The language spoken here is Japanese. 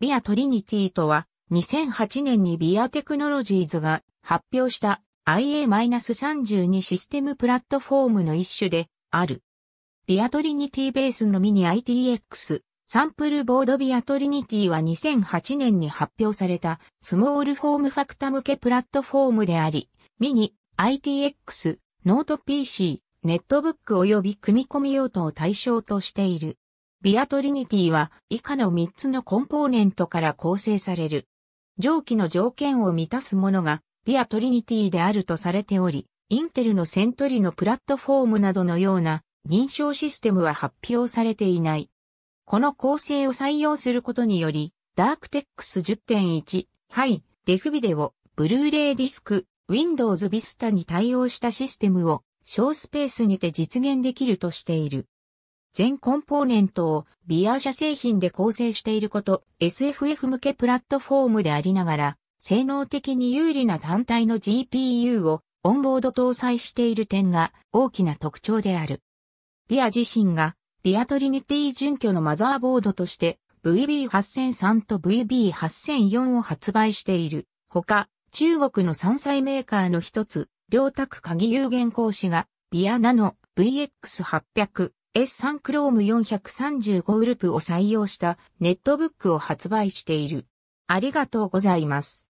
ビアトリニティとは、2008年にビアテクノロジーズが発表した IA-32 システムプラットフォームの一種である。ビアトリニティベースのミニ ITX サンプルボードビアトリニティは2008年に発表されたスモールフォームファクタ向けプラットフォームであり、ミニ ITX、ノート PC、ネットブック及び組み込み用途を対象としている。ビアトリニティは以下の3つのコンポーネントから構成される。上記の条件を満たすものがビアトリニティであるとされており、インテルのセントリのプラットフォームなどのような認証システムは発表されていない。この構成を採用することにより、ダークテックス10.1、ハイ、デフビデオ、ブルーレイディスク、Windows Vista に対応したシステムを小スペースにて実現できるとしている。全コンポーネントをビア社製品で構成していること、SFF 向けプラットフォームでありながら、性能的に有利な単体の GPU をオンボード搭載している点が大きな特徴である。ビア自身がビアトリニティ準拠のマザーボードとして VB8003 と VB8004 を発売している。ほか、中国の山菜メーカーの一つ、両宅鍵有限講師がビアナノ VX800 S3 Chrome 435ウルプを採用したネットブックを発売している。ありがとうございます。